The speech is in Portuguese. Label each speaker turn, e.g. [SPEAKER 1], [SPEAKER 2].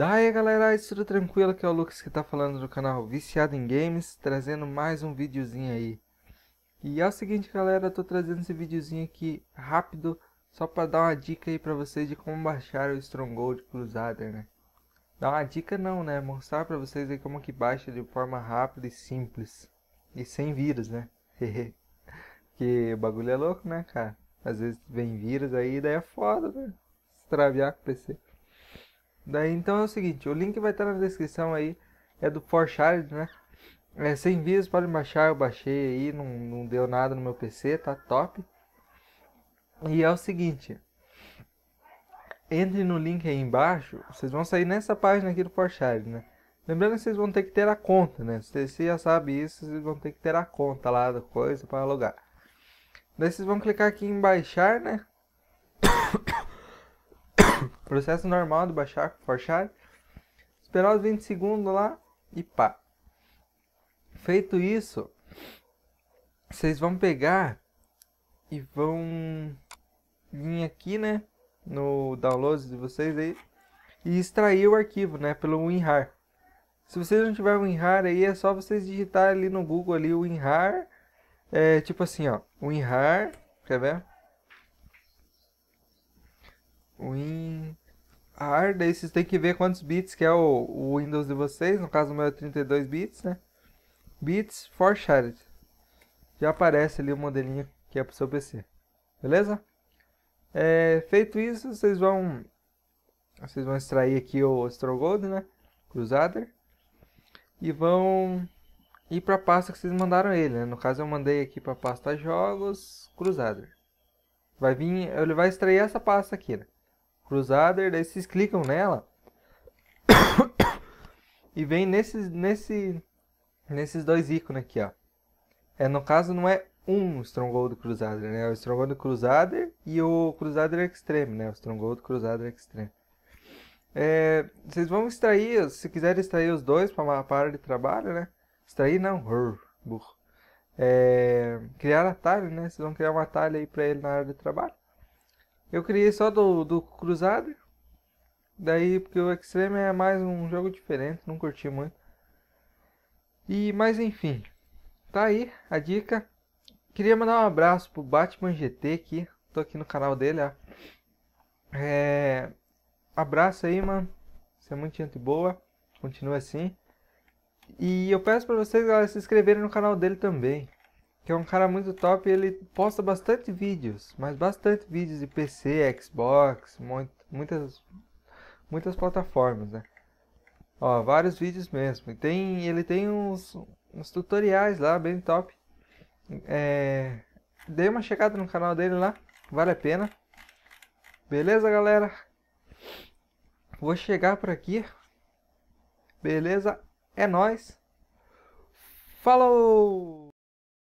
[SPEAKER 1] Daí galera, isso tudo tranquilo, aqui é o Lucas que tá falando do canal Viciado em Games, trazendo mais um videozinho aí. E é o seguinte galera, eu tô trazendo esse videozinho aqui rápido, só pra dar uma dica aí pra vocês de como baixar o Stronghold Crusader, né. Dar uma dica não, né, mostrar pra vocês aí como que baixa de forma rápida e simples. E sem vírus, né. que o bagulho é louco, né, cara. Às vezes vem vírus aí, daí é foda, né, extraviar com o PC. Daí então é o seguinte, o link vai estar na descrição aí, é do Forshard, né? É, sem vias podem baixar, eu baixei aí, não, não deu nada no meu PC, tá top. E é o seguinte, entre no link aí embaixo, vocês vão sair nessa página aqui do Forshard, né? Lembrando que vocês vão ter que ter a conta, né? você já sabe isso, vocês vão ter que ter a conta lá da coisa para alugar. Daí vocês vão clicar aqui em baixar, né? Processo normal de baixar, forchar. Esperar os 20 segundos lá e pá. Feito isso, vocês vão pegar e vão vir aqui, né, no download de vocês aí e extrair o arquivo, né, pelo WinRAR. Se vocês não tiverem WinRAR aí, é só vocês digitar ali no Google ali o WinRAR, é tipo assim, ó, WinRAR, quer ver? Win hard, daí vocês têm que ver quantos bits que é o, o Windows de vocês, no caso o meu é 32 bits, né? Bits for shared. Já aparece ali o modelinho que é pro seu PC. Beleza? É, feito isso, vocês vão vocês vão extrair aqui o Strogold, né? Crusader. E vão ir para a pasta que vocês mandaram ele, né? No caso eu mandei aqui para a pasta jogos Crusader. Vai vir, ele vai extrair essa pasta aqui, né? Crusader, daí vocês clicam nela e vem nesses, nesse, nesses dois ícones aqui, ó. É, no caso não é um Stronghold Crusader, né? É o Stronghold Crusader e o Crusader Extreme, né? O Stronghold Crusader Extreme. É, vocês vão extrair, se quiserem extrair os dois para uma área de trabalho, né? Extrair não, burro. É, criar atalho, né? Vocês vão criar um atalho aí para ele na área de trabalho. Eu criei só do, do Crusader. Daí, porque o Extreme é mais um jogo diferente, não curti muito. E, mas enfim, tá aí a dica. Queria mandar um abraço pro Batman GT aqui. Tô aqui no canal dele, ó. É... Abraço aí, mano. Você é muito gente boa. Continua assim. E eu peço para vocês se inscreverem no canal dele também que é um cara muito top, ele posta bastante vídeos, mas bastante vídeos de PC, Xbox, muito, muitas muitas plataformas, né? Ó, vários vídeos mesmo. E tem, ele tem uns, uns tutoriais lá, bem top. É, dei uma chegada no canal dele lá, vale a pena. Beleza, galera? Vou chegar por aqui. Beleza? É nós. Falou!